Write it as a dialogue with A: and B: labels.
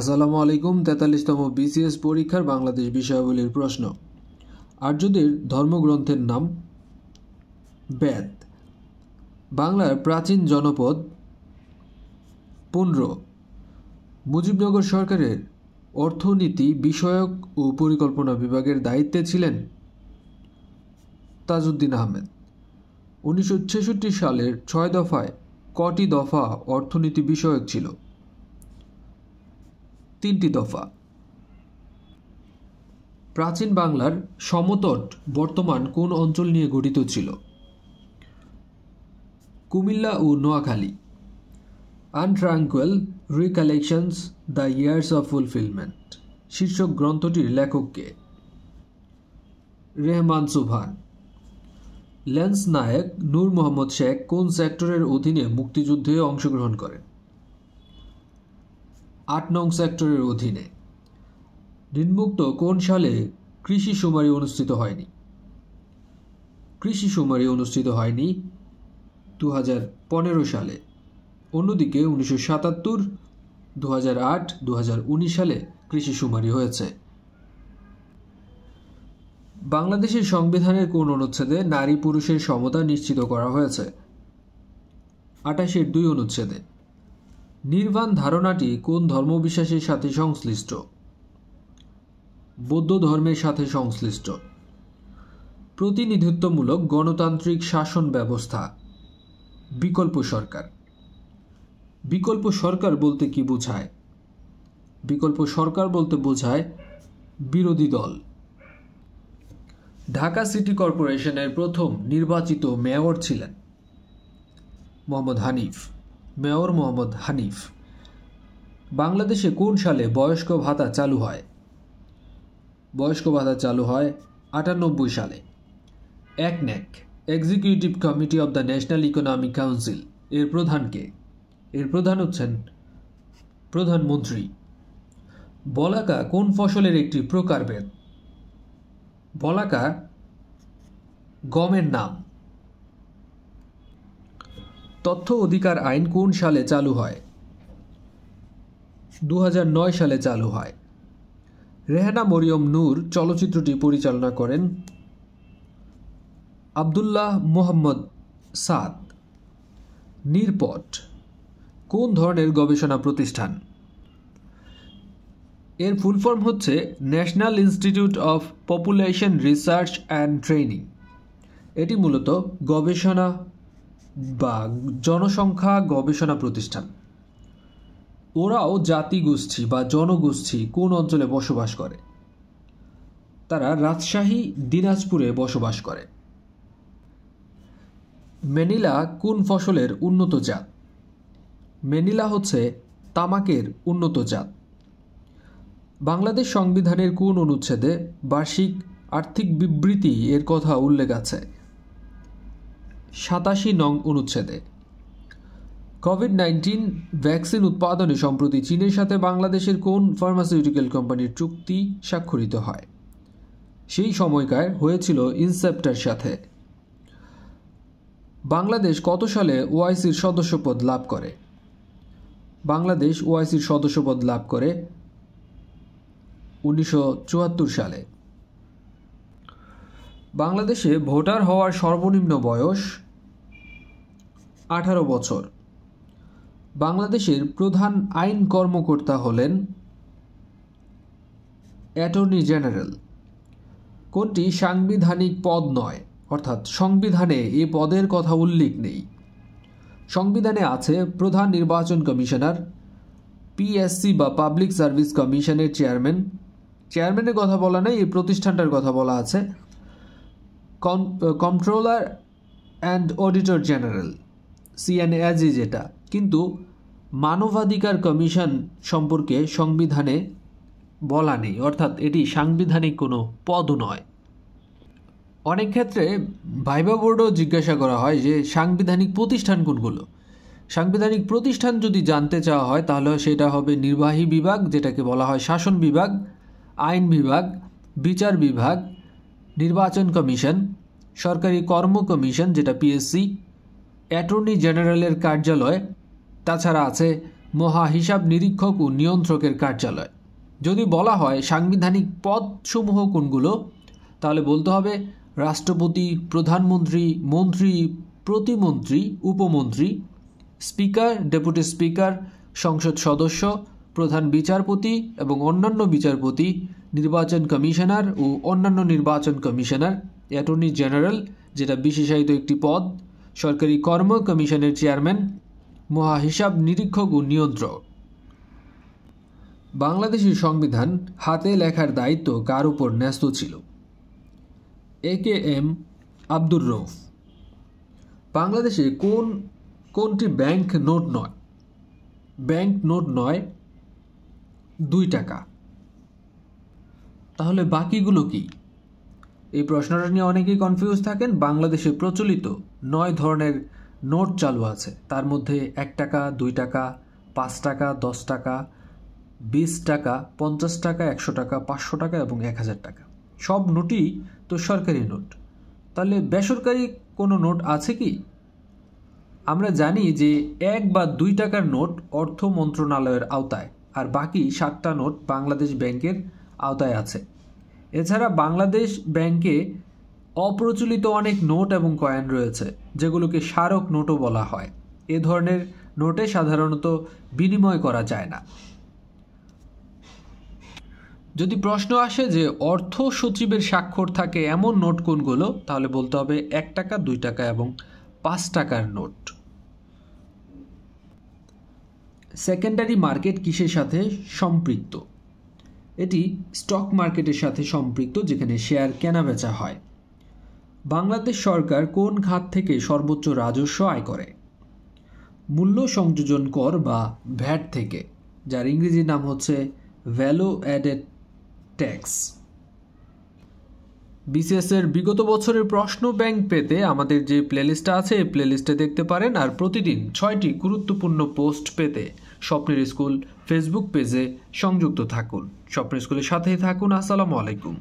A: আসসালামু আলাইকুম তেতাল্লিশতম বিসিএস পরীক্ষার বাংলাদেশ বিষয়াবলীর প্রশ্ন আর্যদের ধর্মগ্রন্থের নাম বেদ বাংলার প্রাচীন জনপদ পুন্ড্র মুজিবনগর সরকারের অর্থনীতি বিষয়ক ও পরিকল্পনা বিভাগের দায়িত্বে ছিলেন তাজউদ্দিন আহমেদ উনিশশো সালের ছয় দফায় কটি দফা অর্থনীতি বিষয়ক ছিল তিনটি দফা প্রাচীন বাংলার সমতট বর্তমান কোন অঞ্চল নিয়ে গঠিত ছিল কুমিল্লা ও Noakhali untranquil recollections the years of fulfilment শীর্ষক গ্রন্থটির লেখককে রেহমান সুভান ল্যান্স নায়ক নূর মোহাম্মদ শেখ কোন সেক্টরের অধীনে মুক্তিযুদ্ধে অংশগ্রহণ করেন আট নং সেক্টরের অধীনে ঋণমুক্ত কোন সালে কৃষি শুমারি অনুষ্ঠিত হয়নি কৃষি শুমারি অনুষ্ঠিত হয়নি দু সালে অন্যদিকে উনিশশো সাতাত্তর দু হাজার আট দু সালে কৃষি শুমারি হয়েছে বাংলাদেশের সংবিধানের কোন অনুচ্ছেদে নারী পুরুষের সমতা নিশ্চিত করা হয়েছে আটাশের দুই অনুচ্ছেদে নির্বাণ ধারণাটি কোন ধর্মবিশ্বাসের সাথে সংশ্লিষ্ট বৌদ্ধ ধর্মের সাথে সংশ্লিষ্ট প্রতিনিধিত্বমূলক গণতান্ত্রিক শাসন ব্যবস্থা বিকল্প সরকার বিকল্প সরকার বলতে কি বোঝায় বিকল্প সরকার বলতে বোঝায় বিরোধী দল ঢাকা সিটি কর্পোরেশনের প্রথম নির্বাচিত মেয়র ছিলেন মোহাম্মদ হানিফ মেয়র মোহাম্মদ হানিফ বাংলাদেশে কোন সালে বয়স্ক ভাতা চালু হয় বয়স্ক ভাতা চালু হয় আটানব্বই সালে এক ন্যাক executive committee of the national economic council এর প্রধানকে এর প্রধান হচ্ছেন প্রধানমন্ত্রী বলাকা কোন ফসলের একটি প্রকারভেদ বলাকা গমের নাম তথ্য অধিকার আইন কোন সালে চালু হয় দু সালে চালু হয় রেহানা মরিয়ম নূর চলচ্চিত্রটি পরিচালনা করেন আবদুল্লাহ মোহাম্মদ সাদ নির্পট কোন ধরনের গবেষণা প্রতিষ্ঠান এর ফুল ফর্ম হচ্ছে national institute of population research and training এটি মূলত গবেষণা বা জনসংখ্যা গবেষণা প্রতিষ্ঠান ওরাও জাতিগোষ্ঠী বা জনগোষ্ঠী কোন অঞ্চলে বসবাস করে তারা রাজশাহী দিনাজপুরে বসবাস করে মেনিলা কোন ফসলের উন্নত জাত মেনিলা হচ্ছে তামাকের উন্নত জাত বাংলাদেশ সংবিধানের কোন অনুচ্ছেদে বার্ষিক আর্থিক বিবৃতি এর কথা উল্লেখ আছে সাতাশি নং অনুচ্ছেদে কোভিড নাইন্টিন ভ্যাকসিন উৎপাদনে সম্প্রতি চীনের সাথে বাংলাদেশের কোন ফার্মাসিউটিক্যাল কোম্পানির চুক্তি স্বাক্ষরিত হয় সেই সময়কার হয়েছিল ইনসেপ্টার সাথে বাংলাদেশ কত সালে ওআইসির সদস্যপদ লাভ করে বাংলাদেশ ওআইসির সদস্যপদ লাভ করে উনিশশো সালে বাংলাদেশে ভোটার হওয়ার সর্বনিম্ন বয়স আঠারো বছর বাংলাদেশের প্রধান আইন কর্মকর্তা হলেন অ্যাটর্নি জেনারেল কোনটি সাংবিধানিক পদ নয় অর্থাৎ সংবিধানে এ পদের কথা উল্লেখ নেই সংবিধানে আছে প্রধান নির্বাচন কমিশনার পিএসসি বা পাবলিক সার্ভিস কমিশনের চেয়ারম্যান চেয়ারম্যানের কথা বলা নেই এই প্রতিষ্ঠানটার কথা বলা আছে controller and auditor general CNAG যেটা কিন্তু মানবাধিকার কমিশন সম্পর্কে সংবিধানে বলা নেই অর্থাৎ এটি সাংবিধানিক কোনো পদও নয় অনেক ক্ষেত্রে ভাইবা বোর্ডও জিজ্ঞাসা করা হয় যে সাংবিধানিক প্রতিষ্ঠান কোনগুলো সাংবিধানিক প্রতিষ্ঠান যদি জানতে চাওয়া হয় তাহলে সেটা হবে নির্বাহী বিভাগ যেটাকে বলা হয় শাসন বিভাগ আইন বিভাগ বিচার বিভাগ নির্বাচন কমিশন সরকারি কর্ম কমিশন যেটা পিএসসি অ্যাটর্নি জেনারেলের কার্যালয় তাছাড়া আছে মহা হিসাব নিরীক্ষক ও নিয়ন্ত্রকের কার্যালয় যদি বলা হয় সাংবিধানিক পদসমূহ কোনগুলো তাহলে বলতে হবে রাষ্ট্রপতি প্রধানমন্ত্রী মন্ত্রী প্রতিমন্ত্রী উপমন্ত্রী স্পিকার ডেপুটি স্পিকার সংসদ সদস্য প্রধান বিচারপতি এবং অন্যান্য বিচারপতি নির্বাচন কমিশনার ও অন্যান্য নির্বাচন কমিশনার অ্যাটর্নি জেনারেল যেটা বিশেষায়িত একটি পদ সরকারি কর্ম কমিশনের চেয়ারম্যান মহাহিসাব নিরীক্ষক ও নিয়ন্ত্রক বাংলাদেশের সংবিধান হাতে লেখার দায়িত্ব কার উপর ন্যস্ত ছিল A K M Abdur Rouf বাংলাদেশে কোন কোনটি ব্যাংক নোট নয় ব্যাংক নোট নয় দুই টাকা তাহলে বাকিগুলো কী এই প্রশ্নটা নিয়ে অনেকেই কনফিউজ থাকেন বাংলাদেশে প্রচলিত নয় ধরনের নোট চালু আছে তার মধ্যে এক টাকা দুই টাকা পাঁচ টাকা দশ টাকা বিশ টাকা পঞ্চাশ টাকা একশো টাকা পাঁচশো টাকা এবং এক হাজার টাকা সব নোটই তো সরকারি নোট তাহলে বেসরকারি কোনো নোট আছে কি আমরা জানি যে এক বা দুই টাকার নোট অর্থ মন্ত্রণালয়ের আওতায় আর বাকি সাতটা নোট বাংলাদেশ ব্যাংকের আওতায় আছে এছাড়া বাংলাদেশ ব্যাংকে অপ্রচলিত অনেক নোট এবং কয়েন রয়েছে যেগুলোকে স্মারক নোটও বলা হয় এ ধরনের নোটে সাধারণত বিনিময় করা যায় না যদি প্রশ্ন আসে যে অর্থ সচিবের স্বাক্ষর থাকে এমন নোট কোনগুলো তাহলে বলতে হবে এক টাকা দুই টাকা এবং পাঁচ টাকার নোট সেকেন্ডারি মার্কেট কিসের সাথে সম্পৃক্ত এটি স্টক মার্কেটের সাথে সম্পৃক্ত যেখানে শেয়ার কেনাবেচা হয় বাংলাদেশ সরকার কোন খাত থেকে সর্বোচ্চ রাজস্ব আয় করে মূল্য সংযোজন কর বা ভ্যাট থেকে যার ইংরেজি নাম হচ্ছে ভ্যালু অ্যাডেড ট্যাক্স বিসিএসের বিগত বছরের প্রশ্ন ব্যাংক পেতে আমাদের যে প্লেলিস্টটা আছে প্লেলিস্টে দেখতে পারেন আর প্রতিদিন ছয়টি গুরুত্বপূর্ণ পোস্ট পেতে স্বপ্নের স্কুল ফেসবুক পেজে সংযুক্ত থাকুন স্বপ্নের স্কুলের সাথেই থাকুন আসসালামু আলাইকুম